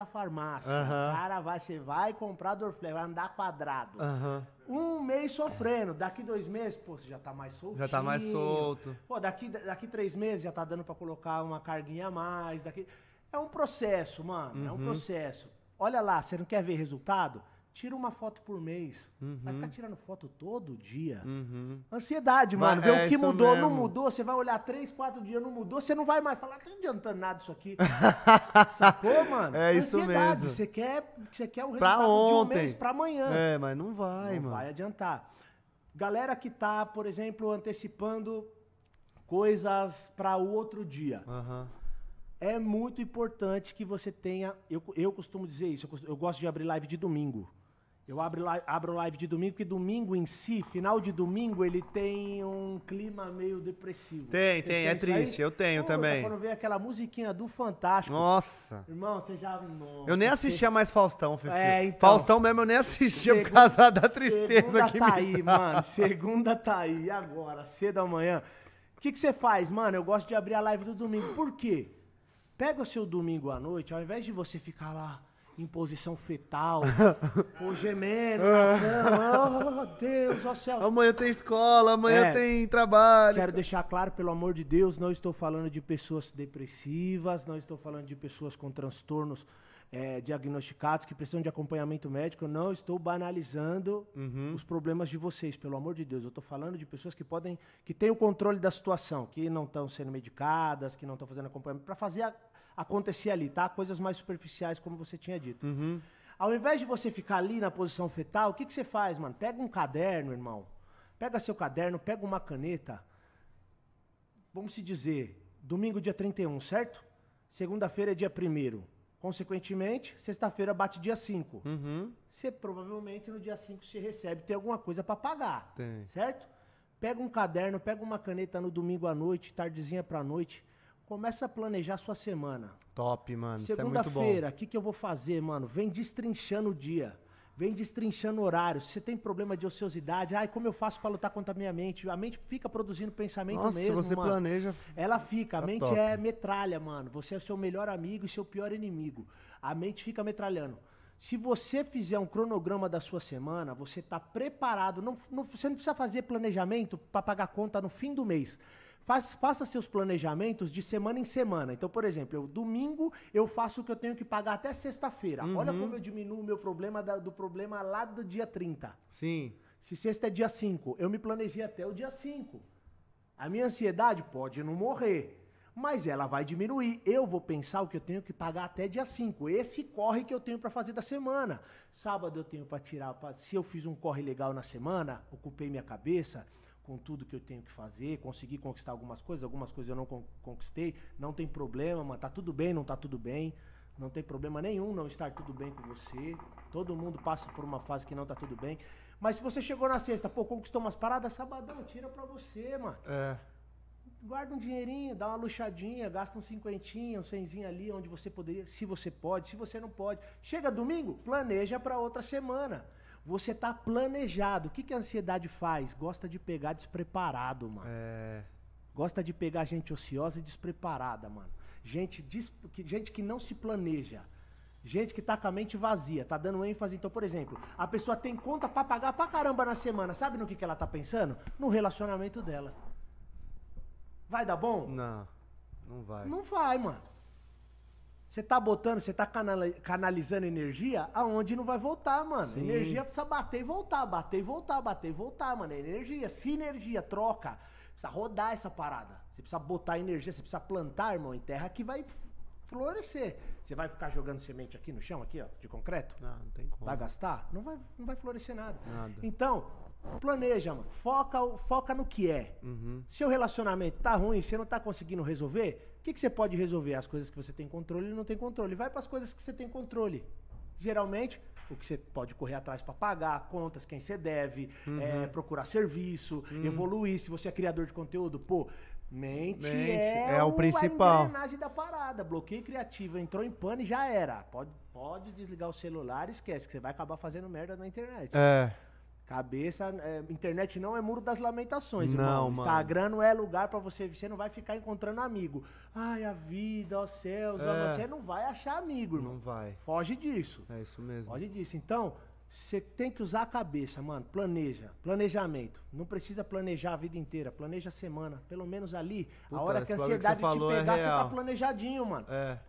da farmácia. Uhum. Cara, vai, você vai comprar Dorflex, vai andar quadrado. Um mês sofrendo, daqui dois meses, pô, você já tá mais solto, Já tá mais solto. Pô, daqui, daqui três meses já tá dando para colocar uma carguinha a mais. Daqui... É um processo, mano, é um uhum. processo. Olha lá, você não quer ver resultado? tira uma foto por mês. Uhum. Vai ficar uhum. tirando foto todo dia. Uhum. Ansiedade, mano. Mas é o que mudou, mesmo. não mudou. Você vai olhar três, quatro dias, não mudou. Você não vai mais falar, tá adiantando nada isso aqui. Sacou, mano? É Ansiedade. isso mesmo. Você quer, você quer o resultado pra de um mês pra amanhã. É, mas não vai, não mano. Não vai adiantar. Galera que tá, por exemplo, antecipando coisas para o outro dia. Uhum é muito importante que você tenha. Eu, eu costumo dizer isso, eu, eu, gosto de abrir live de domingo. Eu abro live, abro live de domingo, porque domingo em si, final de domingo, ele tem um clima meio depressivo. Tem, tem, é triste. Aí? Eu tenho Pô, também. Quando veio aquela musiquinha do Fantástico. Nossa. Irmão, você já. Nossa, eu nem assistia você... mais Faustão, Fifi. É, então, Faustão mesmo, eu nem assistia segunda, por causa da tristeza segunda que tá me aí, dá. mano. Segunda tá aí. E agora? Cedo da manhã. O que, que você faz, mano? Eu gosto de abrir a live do domingo. Por quê? Pega o seu domingo à noite, ao invés de você ficar lá em posição fetal, ou gemendo ah. na cama. Oh, Deus, ó oh céu. Amanhã tem escola, amanhã é, tem trabalho. Quero deixar claro, pelo amor de Deus, não estou falando de pessoas depressivas, não estou falando de pessoas com transtornos é, diagnosticados que precisam de acompanhamento médico. Eu não estou banalizando uhum. os problemas de vocês, pelo amor de Deus. Eu estou falando de pessoas que podem, que têm o controle da situação, que não estão sendo medicadas, que não estão fazendo acompanhamento, para fazer a, acontecia ali, tá? Coisas mais superficiais, como você tinha dito. Uhum. Ao invés de você ficar ali na posição fetal, o que, que você faz, mano? Pega um caderno, irmão. Pega seu caderno, pega uma caneta. Vamos se dizer, domingo dia 31, certo? Segunda-feira é dia 1 Consequentemente, sexta-feira bate dia 5. Uhum. Você provavelmente no dia 5 você recebe, tem alguma coisa para pagar. Tem. Certo? Pega um caderno, pega uma caneta no domingo à noite, tardezinha pra noite Começa a planejar sua semana. Top, mano. É Segunda-feira, o que, que eu vou fazer, mano? Vem destrinchando o dia. Vem destrinchando horário. Se você tem problema de ociosidade, ai, como eu faço para lutar contra a minha mente? A mente fica produzindo pensamento Nossa, mesmo. Você mano. planeja. Ela fica. A tá mente top. é metralha, mano. Você é o seu melhor amigo e seu pior inimigo. A mente fica metralhando. Se você fizer um cronograma da sua semana, você está preparado. Não, não, você não precisa fazer planejamento para pagar conta no fim do mês. Faz, faça seus planejamentos de semana em semana. Então, por exemplo, eu, domingo eu faço o que eu tenho que pagar até sexta-feira. Uhum. Olha como eu diminuo o meu problema da, do problema lá do dia 30. Sim. Se sexta é dia 5, eu me planejei até o dia 5. A minha ansiedade pode não morrer, mas ela vai diminuir. Eu vou pensar o que eu tenho que pagar até dia 5. Esse corre que eu tenho para fazer da semana. Sábado eu tenho para tirar, pra, se eu fiz um corre legal na semana, ocupei minha cabeça, com tudo que eu tenho que fazer, consegui conquistar algumas coisas, algumas coisas eu não conquistei, não tem problema, mano, tá tudo bem, não tá tudo bem, não tem problema nenhum não estar tudo bem com você, todo mundo passa por uma fase que não tá tudo bem, mas se você chegou na sexta, pô, conquistou umas paradas, sabadão, tira pra você, mano. É. Guarda um dinheirinho, dá uma luxadinha, gasta um cinquentinho, um cenzinho ali, onde você poderia, se você pode, se você não pode. Chega domingo, planeja para outra semana. Você tá planejado. O que, que a ansiedade faz? Gosta de pegar despreparado, mano. É. Gosta de pegar gente ociosa e despreparada, mano. Gente, des... gente que não se planeja. Gente que tá com a mente vazia, tá dando ênfase. Então, por exemplo, a pessoa tem conta pra pagar pra caramba na semana. Sabe no que, que ela tá pensando? No relacionamento dela. Vai dar bom? Não, não vai. Não vai, mano. Você tá botando, você tá canalizando energia aonde não vai voltar, mano. Sim. Energia precisa bater e voltar, bater e voltar, bater e voltar, mano. É energia, sinergia, troca. Precisa rodar essa parada. Você precisa botar energia, você precisa plantar, irmão, em terra que vai florescer. Você vai ficar jogando semente aqui no chão, aqui, ó, de concreto? Não, ah, não tem como. Vai gastar? Não vai, não vai florescer nada. nada. Então, Planeja, mano. Foca, foca no que é. Uhum. Seu relacionamento tá ruim, você não tá conseguindo resolver, o que, que você pode resolver? As coisas que você tem controle e não tem controle. Vai para as coisas que você tem controle. Geralmente, o que você pode correr atrás para pagar, contas, quem você deve, uhum. é, procurar serviço, uhum. evoluir. Se você é criador de conteúdo, pô, mente, mente é, é, o, o principal. A engrenagem da parada. Bloqueio criativo, entrou em pane e já era. Pode, pode desligar o celular, esquece que você vai acabar fazendo merda na internet. É. Cabeça, é, internet não é muro das lamentações, não, irmão. Mano. Instagram não é lugar para você, você não vai ficar encontrando amigo. Ai, a vida, ó céus, é. ó, você não vai achar amigo, irmão. Não vai. Foge disso. É isso mesmo. Foge disso. Então, você tem que usar a cabeça, mano. Planeja, planejamento. Não precisa planejar a vida inteira, planeja a semana, pelo menos ali, Puta, a hora que a ansiedade que te é pegar, é você tá planejadinho, mano. É.